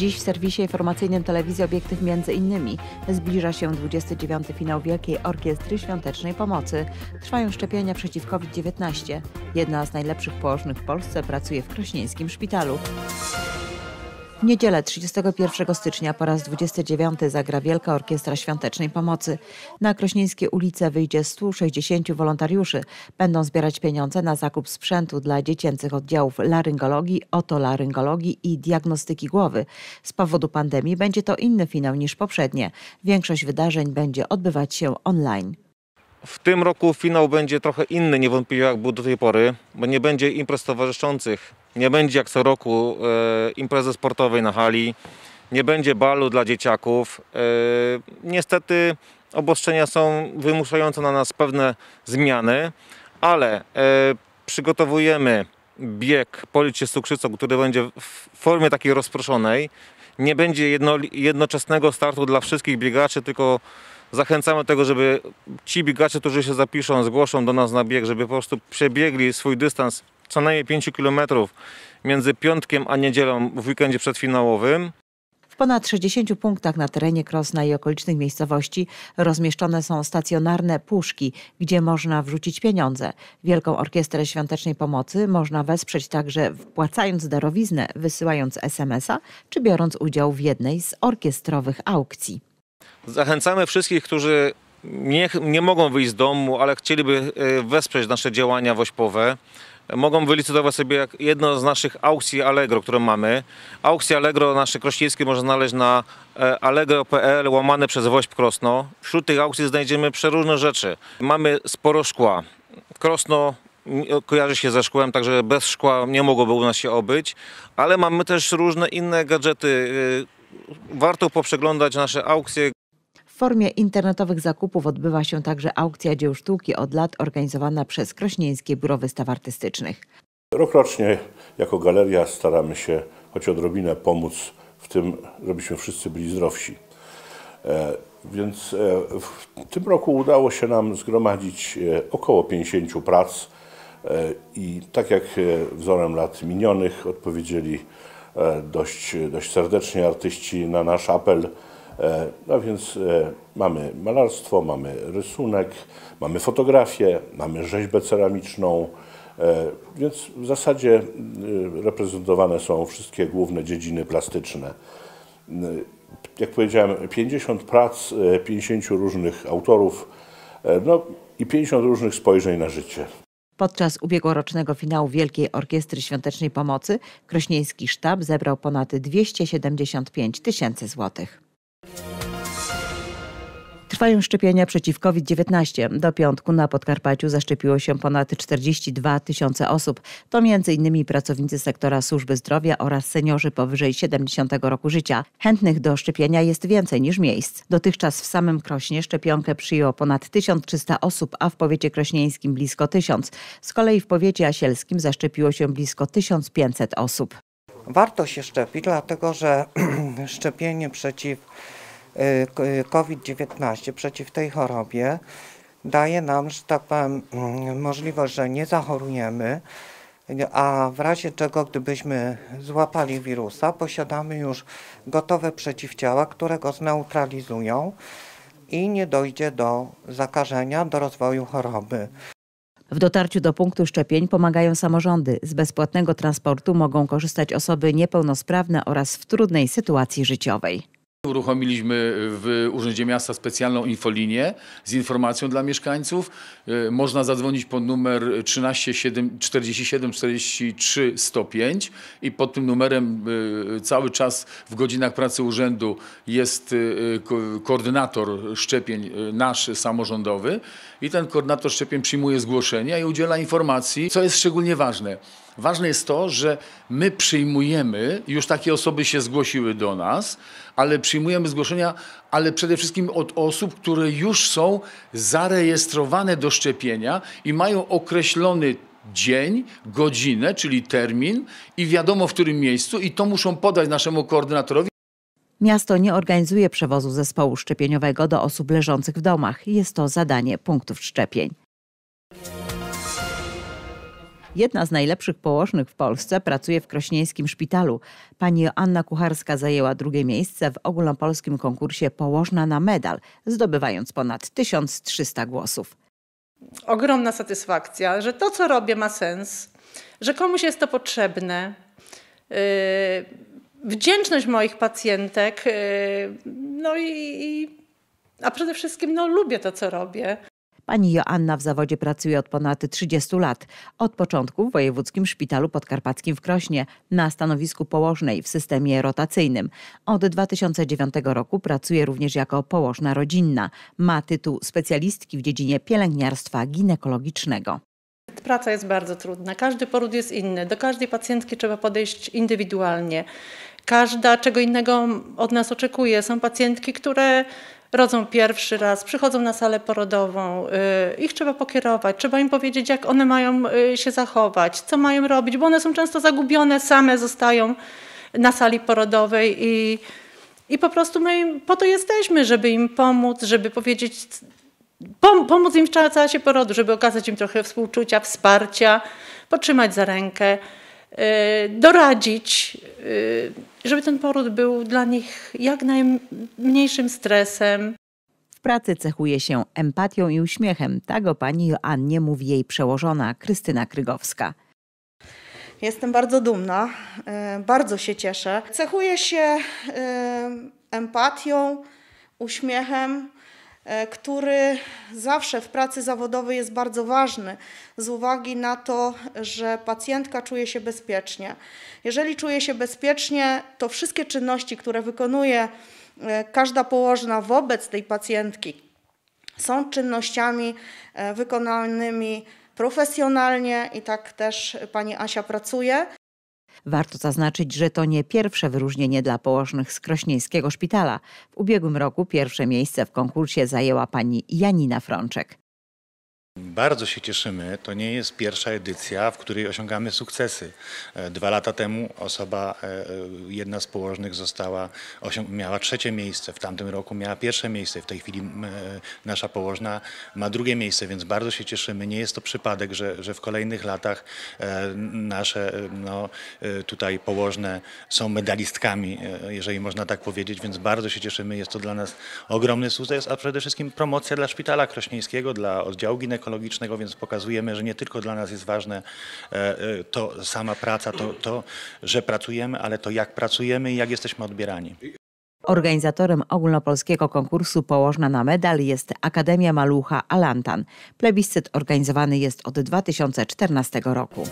Dziś w serwisie informacyjnym telewizji obiektyw między innymi zbliża się 29. finał Wielkiej Orkiestry Świątecznej Pomocy. Trwają szczepienia przeciw COVID-19. Jedna z najlepszych położnych w Polsce pracuje w krośnieńskim szpitalu. W niedzielę 31 stycznia po raz 29 zagra Wielka Orkiestra Świątecznej Pomocy. Na Krośnieńskie ulice wyjdzie 160 wolontariuszy. Będą zbierać pieniądze na zakup sprzętu dla dziecięcych oddziałów laryngologii, otolaryngologii i diagnostyki głowy. Z powodu pandemii będzie to inny finał niż poprzednie. Większość wydarzeń będzie odbywać się online. W tym roku finał będzie trochę inny niewątpliwie jak był do tej pory, bo nie będzie imprez towarzyszących nie będzie jak co roku e, imprezy sportowej na hali, nie będzie balu dla dzieciaków. E, niestety obostrzenia są wymuszające na nas pewne zmiany, ale e, przygotowujemy bieg policji z cukrzycą, który będzie w formie takiej rozproszonej. Nie będzie jedno, jednoczesnego startu dla wszystkich biegaczy, tylko zachęcamy do tego, żeby ci biegacze, którzy się zapiszą, zgłoszą do nas na bieg, żeby po prostu przebiegli swój dystans co najmniej 5 km między piątkiem a niedzielą w weekendzie przedfinałowym. W ponad 60 punktach na terenie Krosna i okolicznych miejscowości rozmieszczone są stacjonarne puszki, gdzie można wrzucić pieniądze. Wielką Orkiestrę Świątecznej Pomocy można wesprzeć także wpłacając darowiznę, wysyłając SMS-a czy biorąc udział w jednej z orkiestrowych aukcji. Zachęcamy wszystkich, którzy nie, nie mogą wyjść z domu, ale chcieliby e, wesprzeć nasze działania wośpowe mogą wylicytować sobie jedno z naszych aukcji Allegro, które mamy. Aukcja Allegro nasze krośnieńskie można znaleźć na e, allegro.pl łamane przez Wośp Krosno. Wśród tych aukcji znajdziemy przeróżne rzeczy. Mamy sporo szkła. Krosno mm, kojarzy się ze szkłem, także bez szkła nie mogłoby u nas się obyć, ale mamy też różne inne gadżety. Y, warto poprzeglądać nasze aukcje formie internetowych zakupów odbywa się także aukcja dzieł sztuki od lat organizowana przez Krośnieńskie Biuro Wystaw Artystycznych. Rokrocznie jako galeria staramy się choć odrobinę pomóc w tym, żebyśmy wszyscy byli zdrowsi. E, więc e, w tym roku udało się nam zgromadzić e, około 50 prac i tak jak wzorem lat minionych odpowiedzieli dość, dość serdecznie artyści na nasz apel. E, no więc e, mamy malarstwo, mamy rysunek, mamy fotografię, mamy rzeźbę ceramiczną, e, więc w zasadzie reprezentowane są wszystkie główne dziedziny plastyczne. Jak powiedziałem, 50 prac 50 różnych autorów no i 50 różnych spojrzeń na życie. Podczas ubiegłorocznego finału Wielkiej Orkiestry Świątecznej Pomocy Krośnieński Sztab zebrał ponad 275 tysięcy złotych. Trwają szczepienia przeciw COVID-19. Do piątku na Podkarpaciu zaszczepiło się ponad 42 tysiące osób. To m.in. pracownicy sektora służby zdrowia oraz seniorzy powyżej 70 roku życia. Chętnych do szczepienia jest więcej niż miejsc. Dotychczas w samym Krośnie szczepionkę przyjęło ponad 1300 osób, a w powiecie krośnieńskim blisko 1000. Z kolei w powiecie asielskim zaszczepiło się blisko 1500 osób. Warto się szczepić, dlatego że szczepienie przeciw Y, COVID-19 przeciw tej chorobie daje nam, że tak powiem, mm, możliwość, że nie zachorujemy, a w razie czego, gdybyśmy złapali wirusa, posiadamy już gotowe przeciwciała, które go zneutralizują i nie dojdzie do zakażenia, do rozwoju choroby. W dotarciu do punktu szczepień pomagają samorządy. Z bezpłatnego transportu mogą korzystać osoby niepełnosprawne oraz w trudnej sytuacji życiowej. Uruchomiliśmy w Urzędzie Miasta specjalną infolinię z informacją dla mieszkańców. E, można zadzwonić pod numer 13 7, 47 43 105 i pod tym numerem e, cały czas w godzinach pracy urzędu jest e, koordynator szczepień nasz samorządowy i ten koordynator szczepień przyjmuje zgłoszenia i udziela informacji, co jest szczególnie ważne. Ważne jest to, że my przyjmujemy, już takie osoby się zgłosiły do nas, ale przyjmujemy zgłoszenia, ale przede wszystkim od osób, które już są zarejestrowane do szczepienia i mają określony dzień, godzinę, czyli termin i wiadomo w którym miejscu i to muszą podać naszemu koordynatorowi. Miasto nie organizuje przewozu zespołu szczepieniowego do osób leżących w domach. Jest to zadanie punktów szczepień. Jedna z najlepszych położnych w Polsce pracuje w krośnieńskim szpitalu. Pani Anna Kucharska zajęła drugie miejsce w ogólnopolskim konkursie Położna na medal, zdobywając ponad 1300 głosów. Ogromna satysfakcja, że to, co robię, ma sens, że komuś jest to potrzebne. Yy, wdzięczność moich pacjentek, yy, no i, i a przede wszystkim no, lubię to, co robię. Pani Joanna w zawodzie pracuje od ponad 30 lat. Od początku w Wojewódzkim Szpitalu Podkarpackim w Krośnie na stanowisku położnej w systemie rotacyjnym. Od 2009 roku pracuje również jako położna rodzinna. Ma tytuł specjalistki w dziedzinie pielęgniarstwa ginekologicznego. Praca jest bardzo trudna. Każdy poród jest inny. Do każdej pacjentki trzeba podejść indywidualnie. Każda czego innego od nas oczekuje. Są pacjentki, które rodzą pierwszy raz, przychodzą na salę porodową, y, ich trzeba pokierować, trzeba im powiedzieć, jak one mają y, się zachować, co mają robić, bo one są często zagubione, same zostają na sali porodowej i, i po prostu my po to jesteśmy, żeby im pomóc, żeby powiedzieć, pomóc im w czasie porodu, żeby okazać im trochę współczucia, wsparcia, potrzymać za rękę, y, doradzić żeby ten poród był dla nich jak najmniejszym stresem. W pracy cechuje się empatią i uśmiechem. Tak o pani Joannie mówi jej przełożona Krystyna Krygowska. Jestem bardzo dumna, e, bardzo się cieszę. Cechuje się e, empatią, uśmiechem, E, który zawsze w pracy zawodowej jest bardzo ważny z uwagi na to, że pacjentka czuje się bezpiecznie. Jeżeli czuje się bezpiecznie, to wszystkie czynności, które wykonuje e, każda położna wobec tej pacjentki, są czynnościami e, wykonanymi profesjonalnie i tak też pani Asia pracuje. Warto zaznaczyć, że to nie pierwsze wyróżnienie dla położnych z krośnieńskiego szpitala. W ubiegłym roku pierwsze miejsce w konkursie zajęła pani Janina Frączek. Bardzo się cieszymy. To nie jest pierwsza edycja, w której osiągamy sukcesy. E, dwa lata temu osoba, e, e, jedna z położnych została, miała trzecie miejsce, w tamtym roku miała pierwsze miejsce, w tej chwili nasza położna ma drugie miejsce, więc bardzo się cieszymy. Nie jest to przypadek, że, że w kolejnych latach nasze no, tutaj położne są medalistkami, jeżeli można tak powiedzieć, więc bardzo się cieszymy. Jest to dla nas ogromny sukces, a przede wszystkim promocja dla Szpitala Krośnieńskiego, dla oddziału ginekologicznego, ekologicznego, więc pokazujemy, że nie tylko dla nas jest ważne e, e, to sama praca, to, to że pracujemy, ale to jak pracujemy i jak jesteśmy odbierani. Organizatorem ogólnopolskiego konkursu Położna na Medal jest Akademia Malucha Alantan. Plebiscyt organizowany jest od 2014 roku.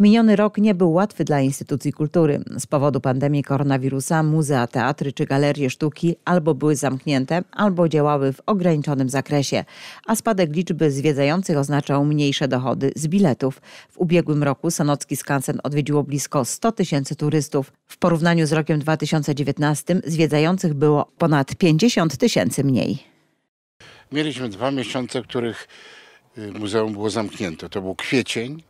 Miniony rok nie był łatwy dla instytucji kultury. Z powodu pandemii koronawirusa muzea, teatry czy galerie sztuki albo były zamknięte, albo działały w ograniczonym zakresie, a spadek liczby zwiedzających oznaczał mniejsze dochody z biletów. W ubiegłym roku Sanocki Skansen odwiedziło blisko 100 tysięcy turystów. W porównaniu z rokiem 2019 zwiedzających było ponad 50 tysięcy mniej. Mieliśmy dwa miesiące, których Y, muzeum było zamknięte. To był kwiecień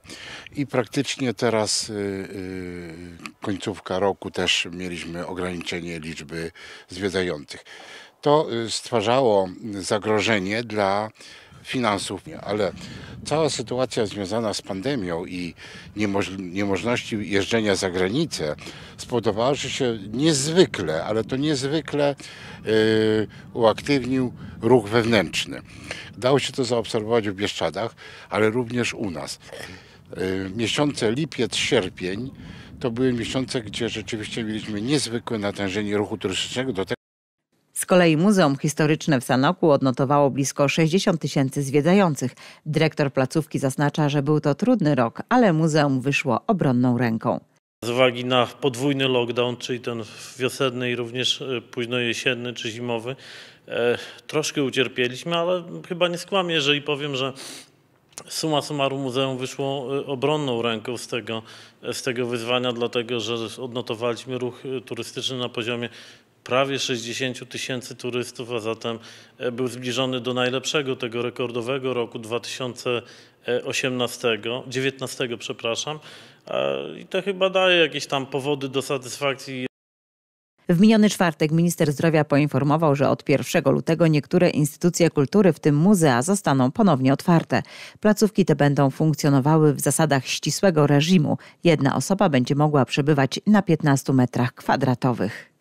i praktycznie teraz y, y, końcówka roku też mieliśmy ograniczenie liczby zwiedzających. To stwarzało zagrożenie dla finansów, ale cała sytuacja związana z pandemią i niemoż niemożności jeżdżenia za granicę spowodowała, że się niezwykle, ale to niezwykle yy, uaktywnił ruch wewnętrzny. Dało się to zaobserwować w Bieszczadach, ale również u nas. Yy, miesiące lipiec, sierpień to były miesiące, gdzie rzeczywiście mieliśmy niezwykłe natężenie ruchu turystycznego. Do tego z kolei Muzeum Historyczne w Sanoku odnotowało blisko 60 tysięcy zwiedzających. Dyrektor placówki zaznacza, że był to trudny rok, ale muzeum wyszło obronną ręką. Z uwagi na podwójny lockdown, czyli ten wiosenny i również e, późno jesienny czy zimowy, e, troszkę ucierpieliśmy, ale chyba nie skłamię, jeżeli powiem, że suma summarum muzeum wyszło e, obronną ręką z tego, z tego wyzwania, dlatego że odnotowaliśmy ruch turystyczny na poziomie prawie 60 tysięcy turystów, a zatem e, był zbliżony do najlepszego tego rekordowego roku 2018, 19, przepraszam. E, I to chyba daje jakieś tam powody do satysfakcji. W miniony czwartek minister zdrowia poinformował, że od 1 lutego niektóre instytucje kultury, w tym muzea, zostaną ponownie otwarte. Placówki te będą funkcjonowały w zasadach ścisłego reżimu. Jedna osoba będzie mogła przebywać na 15 metrach kwadratowych.